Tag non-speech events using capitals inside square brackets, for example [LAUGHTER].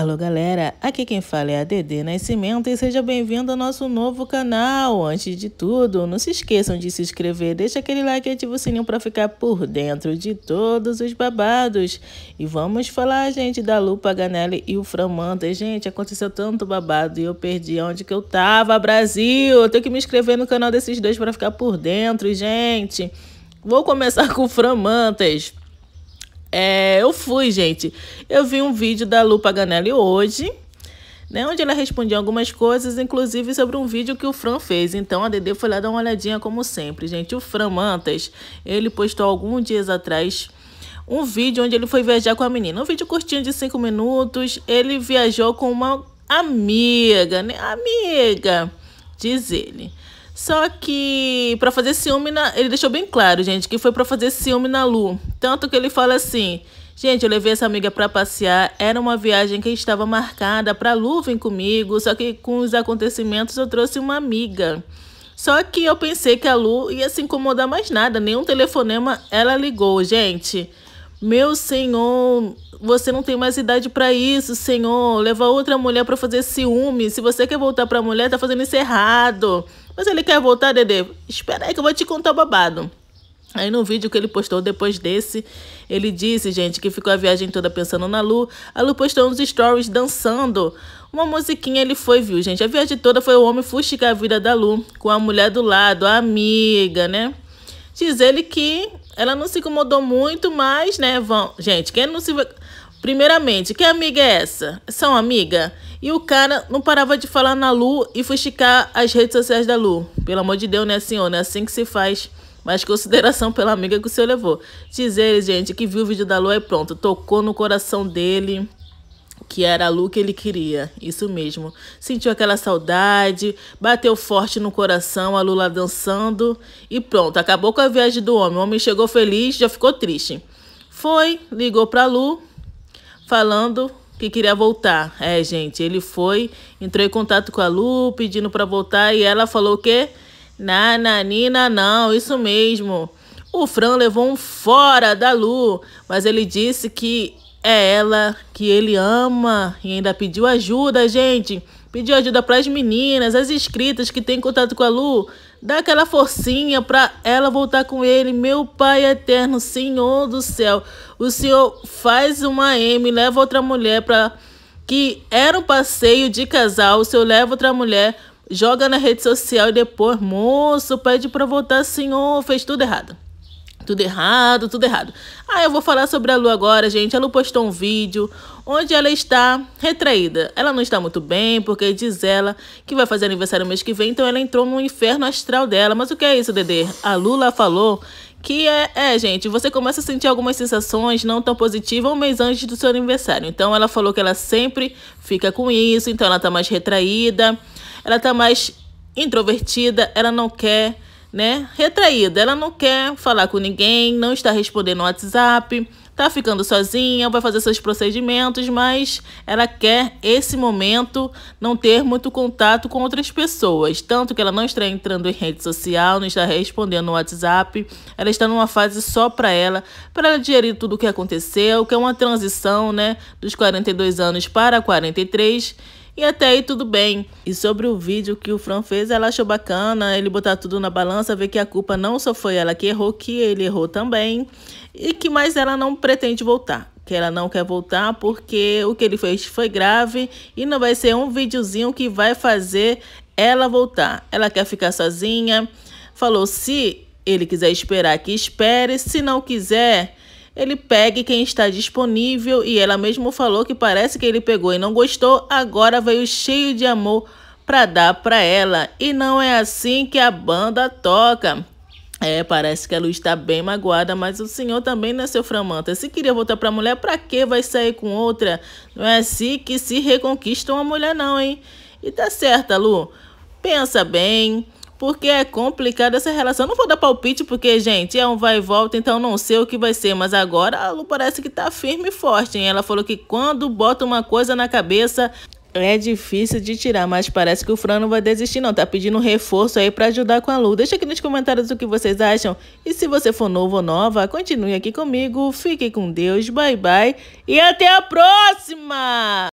Alô galera, aqui quem fala é a Dedê Nascimento e seja bem-vindo ao nosso novo canal. Antes de tudo, não se esqueçam de se inscrever, deixa aquele like e ativa o sininho para ficar por dentro de todos os babados. E vamos falar, gente, da Lu Paganelli e o Fran Gente, aconteceu tanto babado e eu perdi onde que eu tava, Brasil. Eu tenho que me inscrever no canal desses dois para ficar por dentro, gente. Vou começar [LAUGHS] com o Framantas. É, eu fui, gente. Eu vi um vídeo da Lupa Ganelli hoje, né, onde ela respondia algumas coisas, inclusive sobre um vídeo que o Fran fez. Então a Dede foi lá dar uma olhadinha, como sempre, gente. O Fran Mantas, ele postou alguns dias atrás um vídeo onde ele foi viajar com a menina. Um vídeo curtinho de 5 minutos. Ele viajou com uma amiga, né? Amiga, diz ele. Só que para fazer ciúme na, ele deixou bem claro, gente, que foi para fazer ciúme na Lu. Tanto que ele fala assim: "Gente, eu levei essa amiga para passear, era uma viagem que estava marcada para Lu vir comigo, só que com os acontecimentos eu trouxe uma amiga". Só que eu pensei que a Lu ia se incomodar mais nada, nenhum telefonema ela ligou, gente. Meu Senhor, você não tem mais idade para isso, Senhor. Leva outra mulher para fazer ciúme. Se você quer voltar para a mulher, tá fazendo isso errado. Mas ele quer voltar, Dedê? Espera aí que eu vou te contar o babado. Aí no vídeo que ele postou depois desse, ele disse, gente, que ficou a viagem toda pensando na Lu. A Lu postou uns stories dançando. Uma musiquinha ele foi, viu, gente? A viagem toda foi o homem fustigar a vida da Lu, com a mulher do lado, a amiga, né? Diz ele que ela não se incomodou muito, mas, né, vão. Gente, quem não se. Primeiramente, que amiga é essa? São amiga? E o cara não parava de falar na Lu e fuxicar as redes sociais da Lu. Pelo amor de Deus, né, senhor? Não é assim que se faz. Mas consideração pela amiga que o senhor levou. Diz ele, gente, que viu o vídeo da Lu e pronto. Tocou no coração dele que era a Lu que ele queria, isso mesmo. Sentiu aquela saudade, bateu forte no coração, a Lula dançando e pronto, acabou com a viagem do homem. O homem chegou feliz, já ficou triste. Foi, ligou para Lu, falando que queria voltar. É, gente, ele foi, entrou em contato com a Lu, pedindo para voltar e ela falou o quê? Nananina, não, isso mesmo. O Fran levou um fora da Lu, mas ele disse que é ela que ele ama e ainda pediu ajuda, gente. Pediu ajuda para as meninas, as inscritas que têm contato com a Lu. Dá aquela forcinha para ela voltar com ele. Meu Pai eterno, Senhor do céu. O Senhor faz uma M, leva outra mulher para que era um passeio de casal. O Senhor leva outra mulher, joga na rede social e depois, moço, pede para voltar, Senhor, fez tudo errado. Tudo errado, tudo errado. Ah, eu vou falar sobre a Lu agora, gente. A Lu postou um vídeo onde ela está retraída. Ela não está muito bem, porque diz ela que vai fazer aniversário mês que vem, então ela entrou no inferno astral dela. Mas o que é isso, Dedê? A Lula falou que é, é, gente, você começa a sentir algumas sensações não tão positivas um mês antes do seu aniversário. Então ela falou que ela sempre fica com isso, então ela tá mais retraída, ela tá mais introvertida, ela não quer né? Retraída, ela não quer falar com ninguém, não está respondendo no WhatsApp, tá ficando sozinha, vai fazer seus procedimentos, mas ela quer esse momento não ter muito contato com outras pessoas, tanto que ela não está entrando em rede social, não está respondendo no WhatsApp, ela está numa fase só para ela, para ela digerir tudo o que aconteceu, que é uma transição, né, dos 42 anos para 43 e até aí tudo bem. E sobre o vídeo que o Fran fez, ela achou bacana ele botar tudo na balança, ver que a culpa não só foi ela que errou, que ele errou também. E que mais ela não pretende voltar que ela não quer voltar porque o que ele fez foi grave e não vai ser um videozinho que vai fazer ela voltar. Ela quer ficar sozinha. Falou se ele quiser esperar que espere, se não quiser, ele pegue quem está disponível e ela mesmo falou que parece que ele pegou e não gostou, agora veio cheio de amor para dar para ela. E não é assim que a banda toca. É, parece que a Lu está bem magoada, mas o senhor também não é seu framanta. Se queria voltar para a mulher, para que vai sair com outra? Não é assim que se reconquista uma mulher não, hein? E tá certa, Lu. Pensa bem porque é complicada essa relação. Não vou dar palpite, porque, gente, é um vai e volta, então não sei o que vai ser. Mas agora a Lu parece que tá firme e forte, hein? Ela falou que quando bota uma coisa na cabeça, é difícil de tirar, mas parece que o Fran não vai desistir não, tá pedindo um reforço aí para ajudar com a Lu. Deixa aqui nos comentários o que vocês acham. E se você for novo ou nova, continue aqui comigo, fique com Deus, bye bye e até a próxima!